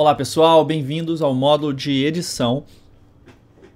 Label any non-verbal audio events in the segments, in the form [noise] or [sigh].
Olá pessoal, bem-vindos ao módulo de edição.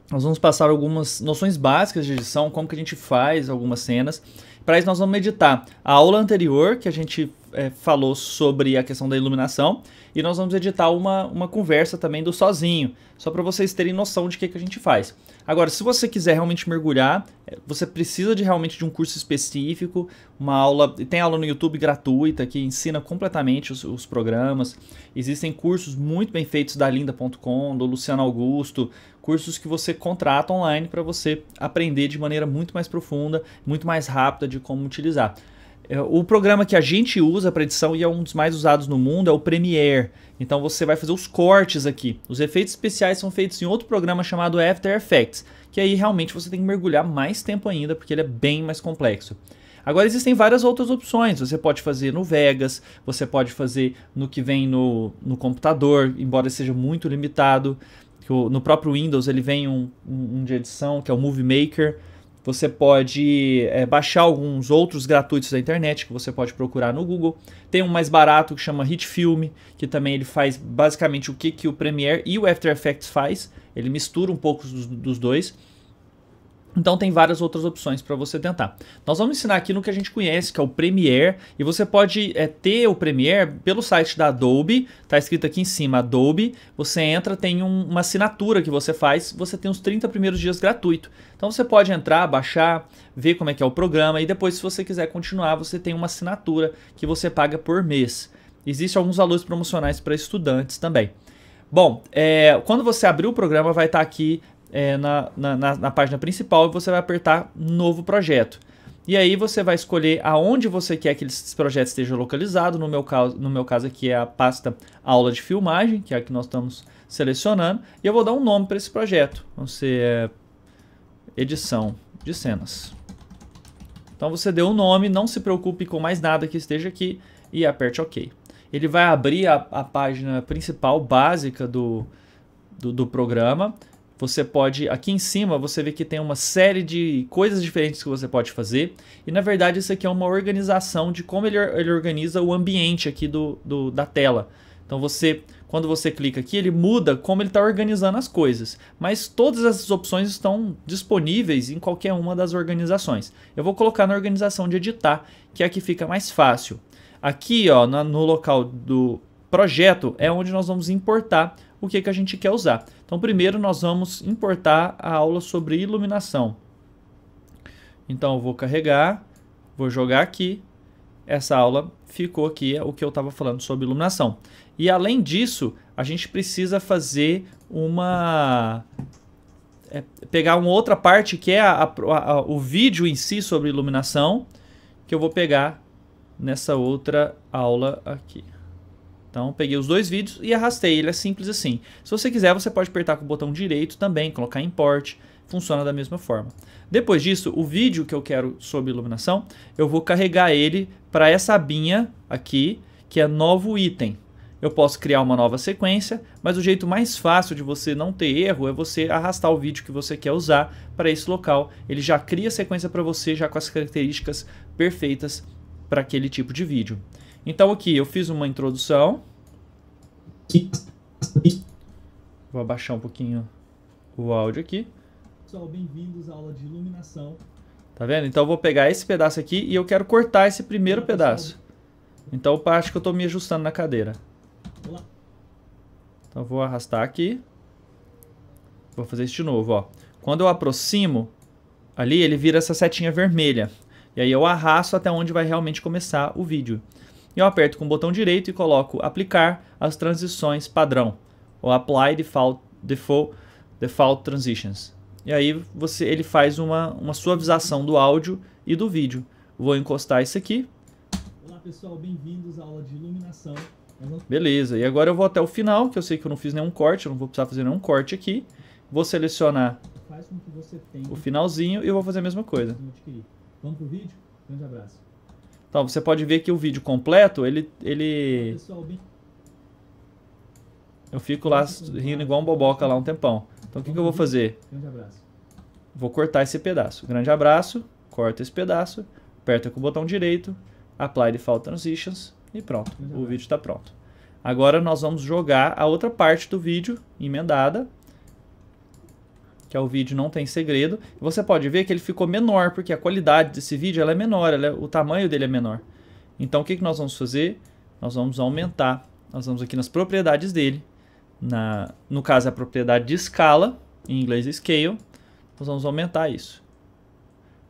Nós vamos passar algumas noções básicas de edição, como que a gente faz algumas cenas. Para isso nós vamos editar a aula anterior que a gente é, falou sobre a questão da iluminação e nós vamos editar uma, uma conversa também do sozinho, só para vocês terem noção de que, que a gente faz. Agora, se você quiser realmente mergulhar, é, você precisa de realmente de um curso específico, uma aula, tem aula no YouTube gratuita que ensina completamente os, os programas. Existem cursos muito bem feitos da linda.com, do Luciano Augusto, cursos que você contrata online para você aprender de maneira muito mais profunda, muito mais rápida de como utilizar. É, o programa que a gente usa para edição e é um dos mais usados no mundo é o Premiere. Então você vai fazer os cortes aqui. Os efeitos especiais são feitos em outro programa chamado After Effects, que aí realmente você tem que mergulhar mais tempo ainda, porque ele é bem mais complexo. Agora existem várias outras opções. Você pode fazer no Vegas, você pode fazer no que vem no, no computador, embora seja muito limitado. No próprio Windows ele vem um, um de edição que é o Movie Maker. Você pode é, baixar alguns outros gratuitos da internet que você pode procurar no Google. Tem um mais barato que chama Hit Film, que também ele faz basicamente o que, que o Premiere e o After Effects faz. Ele mistura um pouco dos, dos dois. Então tem várias outras opções para você tentar. Nós vamos ensinar aqui no que a gente conhece, que é o Premiere, e você pode é, ter o Premiere pelo site da Adobe, tá escrito aqui em cima, Adobe, você entra, tem um, uma assinatura que você faz, você tem os 30 primeiros dias gratuito. Então você pode entrar, baixar, ver como é que é o programa, e depois se você quiser continuar, você tem uma assinatura que você paga por mês. Existem alguns valores promocionais para estudantes também. Bom, é, quando você abrir o programa, vai estar tá aqui é, na, na, na página principal e você vai apertar Novo Projeto. E aí você vai escolher aonde você quer que esse projeto esteja localizado. No meu caso, no meu caso aqui é a pasta aula de filmagem, que é a que nós estamos selecionando. E eu vou dar um nome para esse projeto. Vamos ser é, edição de cenas. Então você deu o um nome, não se preocupe com mais nada que esteja aqui e aperte OK. Ele vai abrir a, a página principal básica do, do, do programa você pode, aqui em cima, você vê que tem uma série de coisas diferentes que você pode fazer. E na verdade isso aqui é uma organização de como ele, ele organiza o ambiente aqui do, do da tela. Então você, quando você clica aqui, ele muda como ele está organizando as coisas. Mas todas essas opções estão disponíveis em qualquer uma das organizações. Eu vou colocar na organização de editar, que é a que fica mais fácil. Aqui ó, no local do projeto é onde nós vamos importar o que, que a gente quer usar. Então, primeiro nós vamos importar a aula sobre iluminação. Então, eu vou carregar, vou jogar aqui. Essa aula ficou aqui, é o que eu estava falando sobre iluminação. E além disso, a gente precisa fazer uma é pegar uma outra parte que é a, a, a, o vídeo em si sobre iluminação, que eu vou pegar nessa outra aula aqui. Então peguei os dois vídeos e arrastei, ele é simples assim. Se você quiser, você pode apertar com o botão direito também, colocar import, funciona da mesma forma. Depois disso, o vídeo que eu quero sobre iluminação, eu vou carregar ele para essa abinha aqui, que é novo item. Eu posso criar uma nova sequência, mas o jeito mais fácil de você não ter erro é você arrastar o vídeo que você quer usar para esse local. Ele já cria a sequência para você, já com as características perfeitas para aquele tipo de vídeo. Então aqui eu fiz uma introdução. Vou abaixar um pouquinho o áudio aqui. Pessoal, bem-vindos à aula de iluminação. Tá vendo? Então eu vou pegar esse pedaço aqui e eu quero cortar esse primeiro Olá, pedaço. Então eu acho que eu estou me ajustando na cadeira. Olá. Então eu vou arrastar aqui. Vou fazer isso de novo, ó. Quando eu aproximo, ali ele vira essa setinha vermelha. E aí eu arrasto até onde vai realmente começar o vídeo eu aperto com o botão direito e coloco aplicar as transições padrão, ou apply default, default, default transitions. E aí você, ele faz uma, uma suavização do áudio e do vídeo. Vou encostar isso aqui. Olá pessoal, bem-vindos à aula de iluminação. Beleza, e agora eu vou até o final, que eu sei que eu não fiz nenhum corte, eu não vou precisar fazer nenhum corte aqui. Vou selecionar o finalzinho e eu vou fazer a mesma coisa. Vamos pro vídeo? Grande abraço. Então você pode ver que o vídeo completo, ele. ele... Eu fico lá rindo igual um boboca lá um tempão. Então o que, que eu vou fazer? Vou cortar esse pedaço. Grande abraço, corta esse pedaço, aperta com o botão direito, apply default transitions e pronto. O vídeo está pronto. Agora nós vamos jogar a outra parte do vídeo emendada que é o vídeo Não Tem Segredo. Você pode ver que ele ficou menor, porque a qualidade desse vídeo é menor, é, o tamanho dele é menor. Então o que, que nós vamos fazer? Nós vamos aumentar, nós vamos aqui nas propriedades dele, na, no caso é a propriedade de escala, em inglês scale, nós vamos aumentar isso.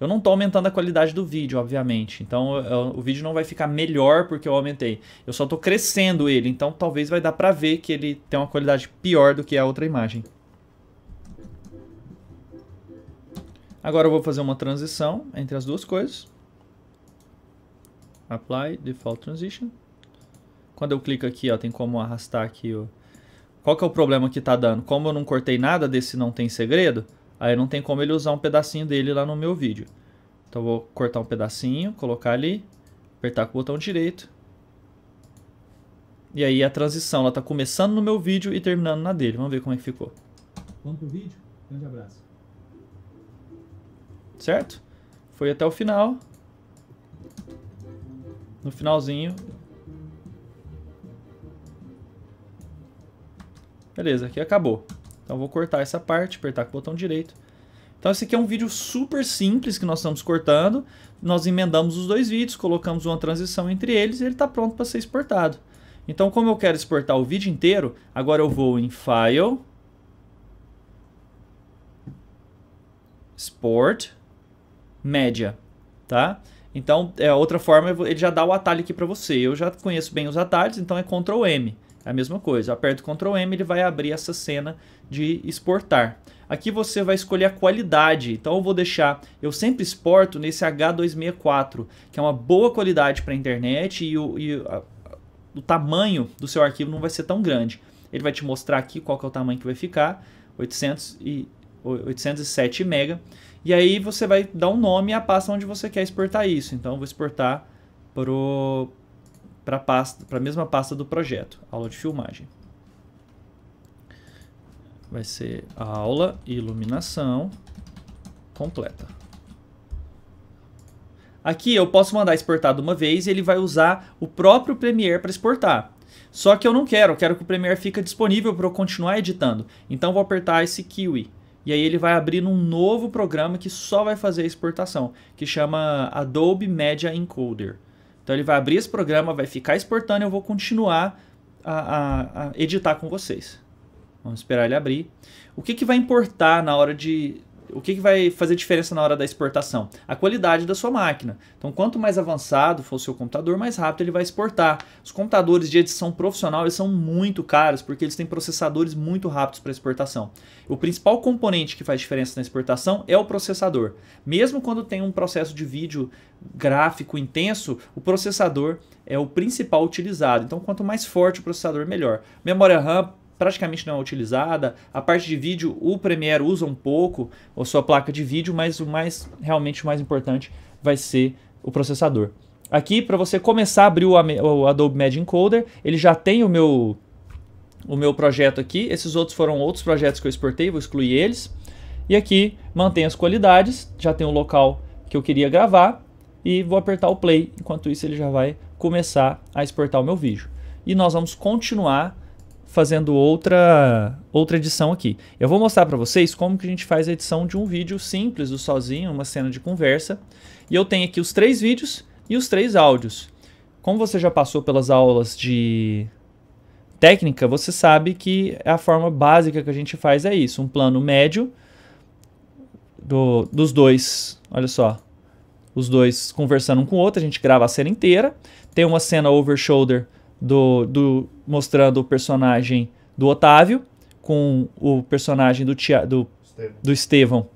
Eu não estou aumentando a qualidade do vídeo, obviamente. Então eu, eu, o vídeo não vai ficar melhor porque eu aumentei. Eu só estou crescendo ele, então talvez vai dar para ver que ele tem uma qualidade pior do que a outra imagem. Agora eu vou fazer uma transição entre as duas coisas. Apply Default Transition. Quando eu clico aqui, ó, tem como arrastar aqui. o. Qual que é o problema que está dando? Como eu não cortei nada desse não tem segredo, aí não tem como ele usar um pedacinho dele lá no meu vídeo. Então eu vou cortar um pedacinho, colocar ali, apertar com o botão direito. E aí a transição, ela está começando no meu vídeo e terminando na dele. Vamos ver como é que ficou. Vamos pro vídeo? Grande abraço certo? Foi até o final. No finalzinho. Beleza, aqui acabou. Então vou cortar essa parte, apertar com o botão direito. Então esse aqui é um vídeo super simples que nós estamos cortando. Nós emendamos os dois vídeos, colocamos uma transição entre eles e ele está pronto para ser exportado. Então como eu quero exportar o vídeo inteiro, agora eu vou em File, Export, média, tá? Então, é outra forma, ele já dá o atalho aqui para você. Eu já conheço bem os atalhos, então é Ctrl M. É a mesma coisa. Eu aperto Ctrl M, ele vai abrir essa cena de exportar. Aqui você vai escolher a qualidade. Então eu vou deixar, eu sempre exporto nesse H264, que é uma boa qualidade para a internet e, o, e a, o tamanho do seu arquivo não vai ser tão grande. Ele vai te mostrar aqui qual é o tamanho que vai ficar, 800 e, 807 mega. E aí você vai dar um nome à pasta onde você quer exportar isso. Então eu vou exportar para a mesma pasta do projeto, aula de filmagem. Vai ser aula iluminação completa. Aqui eu posso mandar exportar de uma vez e ele vai usar o próprio Premiere para exportar. Só que eu não quero, eu quero que o Premiere fique disponível para eu continuar editando. Então vou apertar esse Kiwi. E aí ele vai abrir um novo programa que só vai fazer exportação, que chama Adobe Media Encoder. Então ele vai abrir esse programa, vai ficar exportando e eu vou continuar a, a, a editar com vocês. Vamos esperar ele abrir. O que, que vai importar na hora de o que, que vai fazer diferença na hora da exportação? A qualidade da sua máquina. Então, quanto mais avançado for o seu computador, mais rápido ele vai exportar. Os computadores de edição profissional eles são muito caros porque eles têm processadores muito rápidos para exportação. O principal componente que faz diferença na exportação é o processador. Mesmo quando tem um processo de vídeo gráfico intenso, o processador é o principal utilizado. Então, quanto mais forte o processador, melhor. Memória RAM praticamente não é utilizada. A parte de vídeo, o Premiere usa um pouco a sua placa de vídeo, mas o mais realmente o mais importante vai ser o processador. Aqui para você começar a abrir o, o Adobe Media Encoder, ele já tem o meu o meu projeto aqui. Esses outros foram outros projetos que eu exportei, vou excluir eles. E aqui mantém as qualidades, já tem o local que eu queria gravar e vou apertar o play. Enquanto isso ele já vai começar a exportar o meu vídeo. E nós vamos continuar fazendo outra, outra edição aqui. Eu vou mostrar para vocês como que a gente faz a edição de um vídeo simples, do sozinho, uma cena de conversa. E eu tenho aqui os três vídeos e os três áudios. Como você já passou pelas aulas de técnica, você sabe que a forma básica que a gente faz é isso, um plano médio do, dos dois, olha só, os dois conversando um com o outro, a gente grava a cena inteira, tem uma cena over shoulder do, do mostrando o personagem do Otávio com o personagem do, tia, do, Estevão. do Estevão,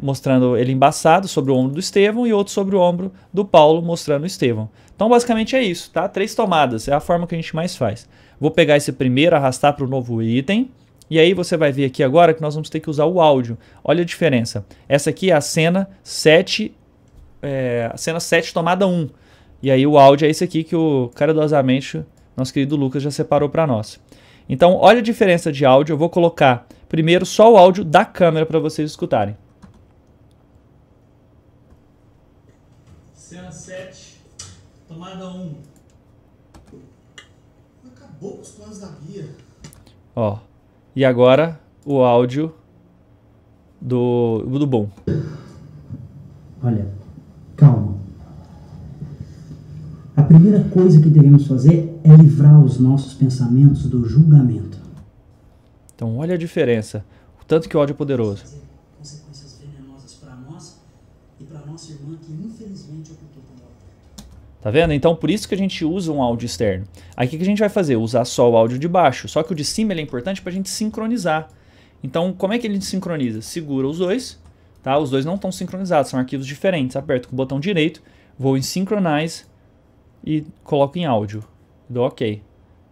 mostrando ele embaçado sobre o ombro do Estevão e outro sobre o ombro do Paulo, mostrando o Estevão. Então, basicamente é isso, tá? Três tomadas, é a forma que a gente mais faz. Vou pegar esse primeiro, arrastar para o novo item. E aí você vai ver aqui agora que nós vamos ter que usar o áudio. Olha a diferença. Essa aqui é a cena 7, é, a cena 7 tomada 1. E aí o áudio é esse aqui que o cara do nosso querido Lucas já separou para nós. Então, olha a diferença de áudio. Eu vou colocar primeiro só o áudio da câmera para vocês escutarem. Cena 7, tomada 1. Acabou com os planos da Bia. Ó, e agora o áudio do, do bom. Olha, A primeira coisa que devemos fazer é livrar os nossos pensamentos do julgamento. Então, olha a diferença, o tanto que o ódio é poderoso. Consequências venenosas para nós e para nossa irmã que infelizmente ocultou com Tá vendo? Então, por isso que a gente usa um áudio externo. Aí o que a gente vai fazer? Usar só o áudio de baixo. Só que o de cima é importante para a gente sincronizar. Então, como é que ele sincroniza? Segura os dois, tá? Os dois não estão sincronizados, são arquivos diferentes. Aperto com o botão direito, vou em Synchronize, e coloco em áudio. Dou OK.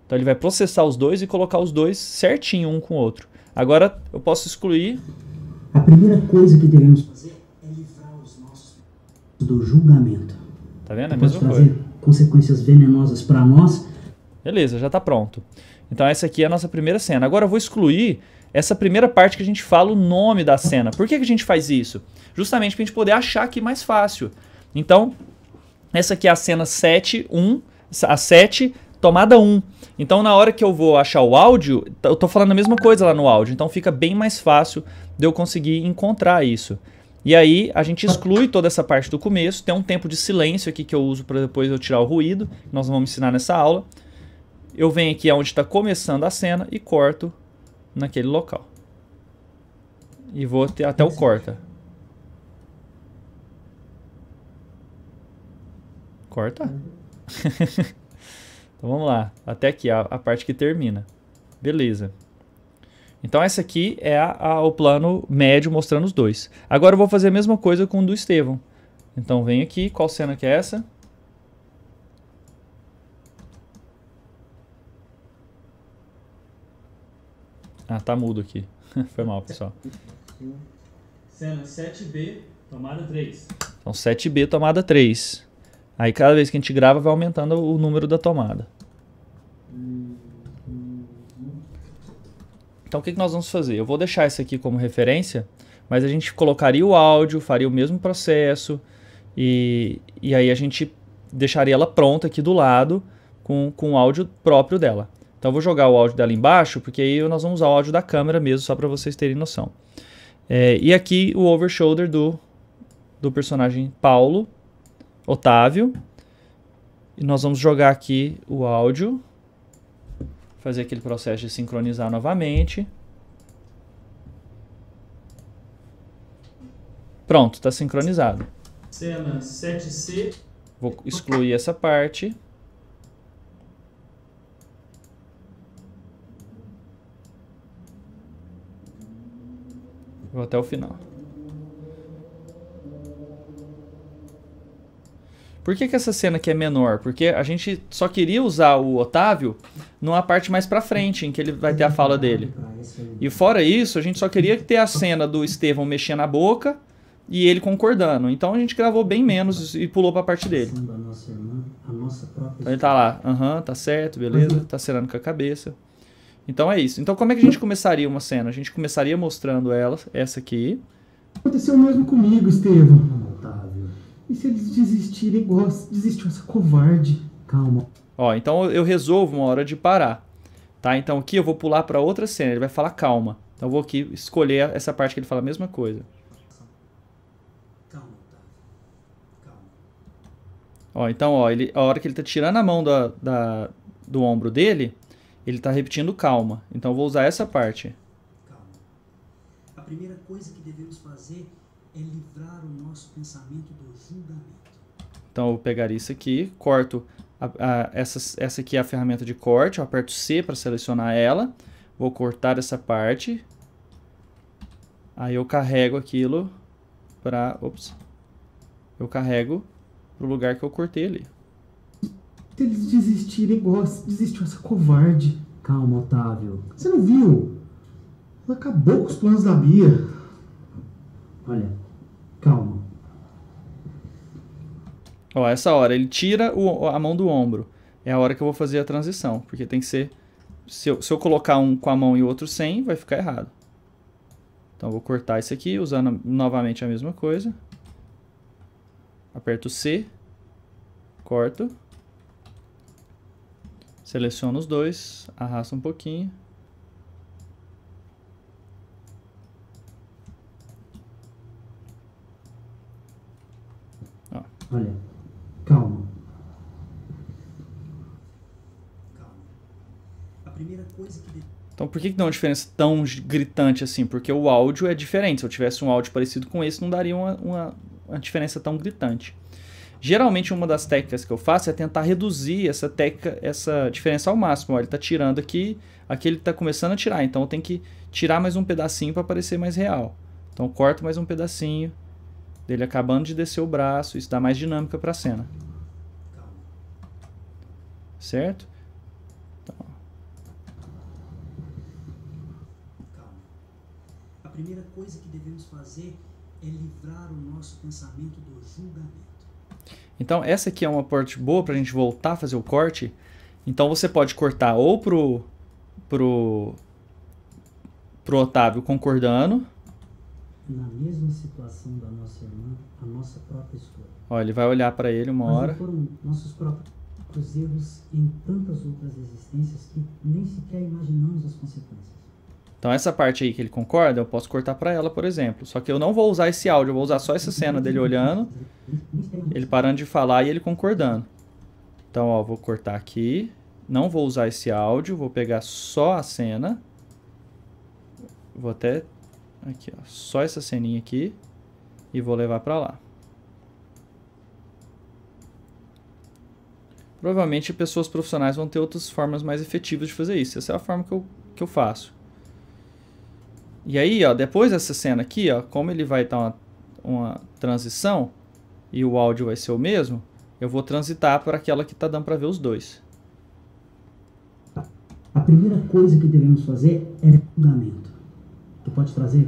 Então ele vai processar os dois e colocar os dois certinho um com o outro. Agora eu posso excluir. A primeira coisa que devemos fazer é livrar os nossos do julgamento. Tá vendo? É a mesma coisa. Consequências venenosas para nós. Beleza, já está pronto. Então essa aqui é a nossa primeira cena. Agora eu vou excluir essa primeira parte que a gente fala o nome da cena. Por que, que a gente faz isso? Justamente para a gente poder achar aqui é mais fácil. Então, essa aqui é a cena 7, 1, a 7, tomada 1. Então na hora que eu vou achar o áudio, eu tô falando a mesma coisa lá no áudio, então fica bem mais fácil de eu conseguir encontrar isso. E aí a gente exclui toda essa parte do começo, tem um tempo de silêncio aqui que eu uso para depois eu tirar o ruído, que nós vamos ensinar nessa aula. Eu venho aqui onde está começando a cena e corto naquele local. E vou até o corta. Corta. Uhum. [laughs] então vamos lá, até aqui a, a, parte que termina. Beleza. Então essa aqui é a, a, o plano médio mostrando os dois. Agora eu vou fazer a mesma coisa com o do Estevão. Então vem aqui, qual cena que é essa? Ah, tá mudo aqui. [laughs] Foi mal, pessoal. Cena 7B, tomada 3. Então 7B, tomada 3. Aí cada vez que a gente grava vai aumentando o número da tomada. Então o que, que nós vamos fazer? Eu vou deixar isso aqui como referência, mas a gente colocaria o áudio, faria o mesmo processo e, e aí a gente deixaria ela pronta aqui do lado com, com o áudio próprio dela. Então eu vou jogar o áudio dela embaixo, porque aí nós vamos usar o áudio da câmera mesmo, só para vocês terem noção. É, e aqui o overshoulder do, do personagem Paulo, Otávio. E nós vamos jogar aqui o áudio. Fazer aquele processo de sincronizar novamente. Pronto, está sincronizado. Cena 7C. Vou excluir essa parte. Vou até o final. Por que, que essa cena aqui é menor? Porque a gente só queria usar o Otávio numa parte mais pra frente, em que ele vai ter a fala dele. Ah, e fora isso, a gente só queria ter a cena do Estevão mexendo a boca e ele concordando. Então a gente gravou bem menos e pulou pra parte dele. Então ele tá lá, aham, uhum, tá certo, beleza, uhum. tá cenando com a cabeça. Então é isso. Então como é que a gente começaria uma cena? A gente começaria mostrando ela, essa aqui. Aconteceu o mesmo comigo, Estevão. E se eles desistirem igual desistiu essa covarde? Calma. Ó, então eu resolvo uma hora de parar. Tá? Então aqui eu vou pular para outra cena, ele vai falar calma. Então eu vou aqui escolher essa parte que ele fala a mesma coisa. Calma, calma. Ó, então, ó, ele, a hora que ele tá tirando a mão da, da do ombro dele, ele tá repetindo calma. Então eu vou usar essa parte. Calma. A primeira coisa que devemos fazer é livrar o nosso pensamento do julgamento. Então eu pegar isso aqui, corto a, a, essa, essa aqui é a ferramenta de corte, eu aperto C para selecionar ela, vou cortar essa parte, aí eu carrego aquilo para, ops, eu carrego para o lugar que eu cortei ali. Se eles desistirem desistiu essa covarde. Calma, Otávio. Você não viu? Ela acabou com os planos da Bia. Olha, calma. Ó, essa hora ele tira o, a mão do ombro. É a hora que eu vou fazer a transição, porque tem que ser... Se eu, se eu colocar um com a mão e o outro sem, vai ficar errado. Então, vou cortar isso aqui, usando novamente a mesma coisa. Aperto C, corto. Seleciono os dois, arrasto um pouquinho. Olha, calma. Então por que, que dá uma diferença tão gritante assim? Porque o áudio é diferente. Se eu tivesse um áudio parecido com esse, não daria uma, uma, uma diferença tão gritante. Geralmente uma das técnicas que eu faço é tentar reduzir essa técnica, essa diferença ao máximo. Olha, ele está tirando aqui, aqui ele está começando a tirar, então eu tenho que tirar mais um pedacinho para parecer mais real. Então corto mais um pedacinho, dele acabando de descer o braço, isso dá mais dinâmica para a cena. Certo? Então. A primeira coisa que devemos fazer é livrar o nosso pensamento do julgamento. Então, essa aqui é uma parte boa para a gente voltar a fazer o corte. Então, você pode cortar ou pro, pro, pro Otávio concordando, na mesma situação da nossa irmã a nossa própria escolha. ele vai olhar para ele uma Mas hora. Foram nossos próprios erros em tantas outras existências que nem sequer imaginamos as consequências. Então essa parte aí que ele concorda, eu posso cortar para ela, por exemplo. Só que eu não vou usar esse áudio, eu vou usar só essa cena dele olhando, ele parando de falar e ele concordando. Então, ó, vou cortar aqui. Não vou usar esse áudio, vou pegar só a cena. Vou até Aqui, ó. Só essa ceninha aqui. E vou levar para lá. Provavelmente pessoas profissionais vão ter outras formas mais efetivas de fazer isso. Essa é a forma que eu, que eu faço. E aí, ó, depois dessa cena aqui, ó, como ele vai estar uma, uma transição e o áudio vai ser o mesmo, eu vou transitar para aquela que está dando para ver os dois. A primeira coisa que devemos fazer é julgamento. Tu pode trazer?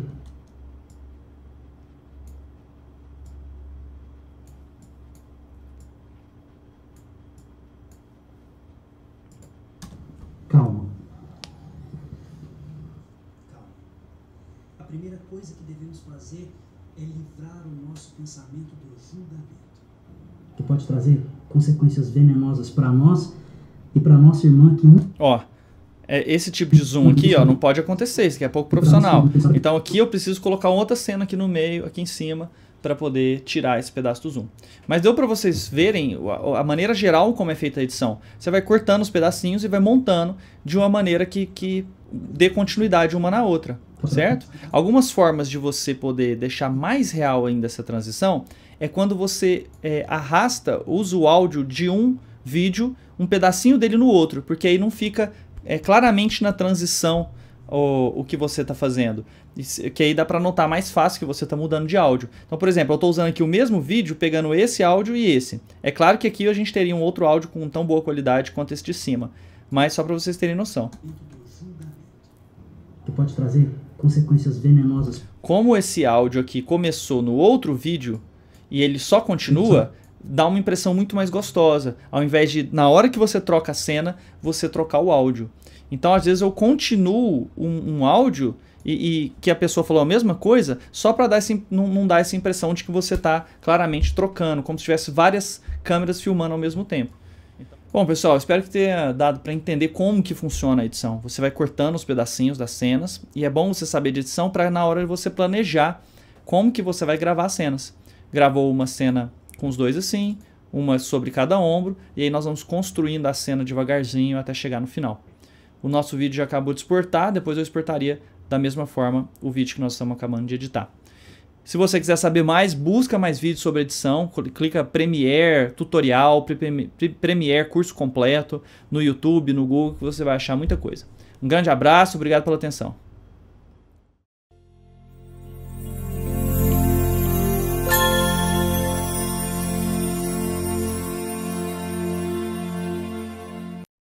Calma. Calma. A primeira coisa que devemos fazer é livrar o nosso pensamento do julgamento. Tu pode trazer consequências venenosas para nós e para nossa irmã que. Ó. É, esse tipo de zoom aqui, ó, não pode acontecer, isso aqui é pouco profissional. Então aqui eu preciso colocar outra cena aqui no meio, aqui em cima, para poder tirar esse pedaço do zoom. Mas deu para vocês verem a, maneira geral como é feita a edição. Você vai cortando os pedacinhos e vai montando de uma maneira que, que dê continuidade uma na outra, certo? Algumas formas de você poder deixar mais real ainda essa transição é quando você é, arrasta, usa o áudio de um vídeo, um pedacinho dele no outro, porque aí não fica é, claramente na transição o, o que você está fazendo. Que aí dá para notar mais fácil que você está mudando de áudio. Então, por exemplo, eu estou usando aqui o mesmo vídeo, pegando esse áudio e esse. É claro que aqui a gente teria um outro áudio com tão boa qualidade quanto esse de cima. Mas só para vocês terem noção. Que pode trazer consequências venenosas. Como esse áudio aqui começou no outro vídeo e ele só continua, dá uma impressão muito mais gostosa, ao invés de na hora que você troca a cena, você trocar o áudio. Então, às vezes eu continuo um, um áudio e, e, que a pessoa falou a mesma coisa, só para dar não, não, dar essa impressão de que você está claramente trocando, como se tivesse várias câmeras filmando ao mesmo tempo. Bom, pessoal, espero que tenha dado para entender como que funciona a edição. Você vai cortando os pedacinhos das cenas e é bom você saber de edição para na hora de você planejar como que você vai gravar as cenas. Gravou uma cena com os dois assim, uma sobre cada ombro, e aí nós vamos construindo a cena devagarzinho até chegar no final. O nosso vídeo já acabou de exportar, depois eu exportaria da mesma forma o vídeo que nós estamos acabando de editar. Se você quiser saber mais, busca mais vídeos sobre edição, clica Premiere, tutorial, Premiere, curso completo, no YouTube, no Google, que você vai achar muita coisa. Um grande abraço, obrigado pela atenção.